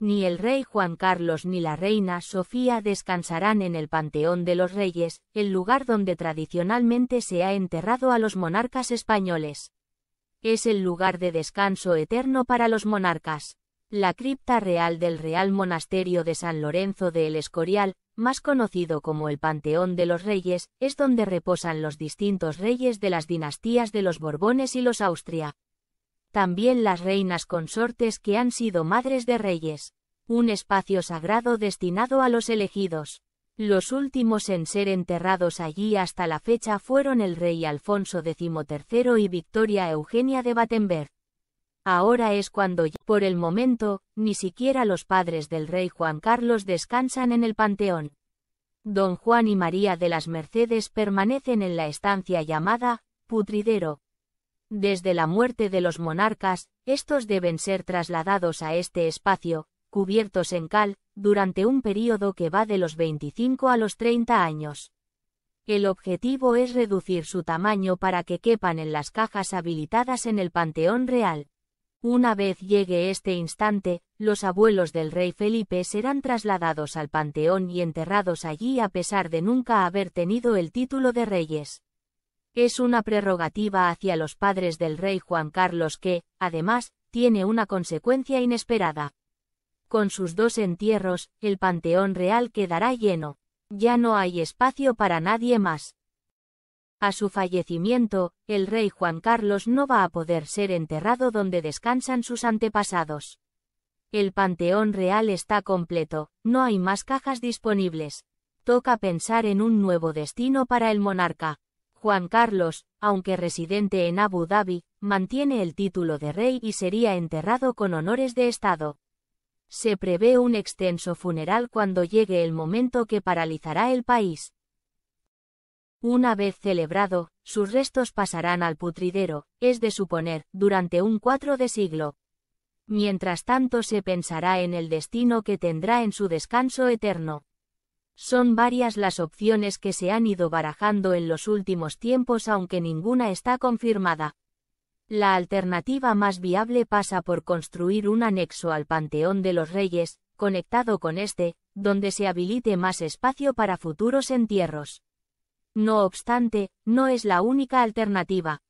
Ni el rey Juan Carlos ni la reina Sofía descansarán en el Panteón de los Reyes, el lugar donde tradicionalmente se ha enterrado a los monarcas españoles. Es el lugar de descanso eterno para los monarcas. La cripta real del Real Monasterio de San Lorenzo de El Escorial, más conocido como el Panteón de los Reyes, es donde reposan los distintos reyes de las dinastías de los Borbones y los Austria. También las reinas consortes que han sido madres de reyes. Un espacio sagrado destinado a los elegidos. Los últimos en ser enterrados allí hasta la fecha fueron el rey Alfonso XIII y Victoria Eugenia de Battenberg. Ahora es cuando, por el momento, ni siquiera los padres del rey Juan Carlos descansan en el panteón. Don Juan y María de las Mercedes permanecen en la estancia llamada Putridero, desde la muerte de los monarcas, estos deben ser trasladados a este espacio, cubiertos en cal, durante un período que va de los 25 a los 30 años. El objetivo es reducir su tamaño para que quepan en las cajas habilitadas en el Panteón Real. Una vez llegue este instante, los abuelos del rey Felipe serán trasladados al Panteón y enterrados allí a pesar de nunca haber tenido el título de reyes. Es una prerrogativa hacia los padres del rey Juan Carlos que, además, tiene una consecuencia inesperada. Con sus dos entierros, el Panteón Real quedará lleno. Ya no hay espacio para nadie más. A su fallecimiento, el rey Juan Carlos no va a poder ser enterrado donde descansan sus antepasados. El Panteón Real está completo, no hay más cajas disponibles. Toca pensar en un nuevo destino para el monarca. Juan Carlos, aunque residente en Abu Dhabi, mantiene el título de rey y sería enterrado con honores de Estado. Se prevé un extenso funeral cuando llegue el momento que paralizará el país. Una vez celebrado, sus restos pasarán al putridero, es de suponer, durante un cuatro de siglo. Mientras tanto se pensará en el destino que tendrá en su descanso eterno. Son varias las opciones que se han ido barajando en los últimos tiempos aunque ninguna está confirmada. La alternativa más viable pasa por construir un anexo al Panteón de los Reyes, conectado con este, donde se habilite más espacio para futuros entierros. No obstante, no es la única alternativa.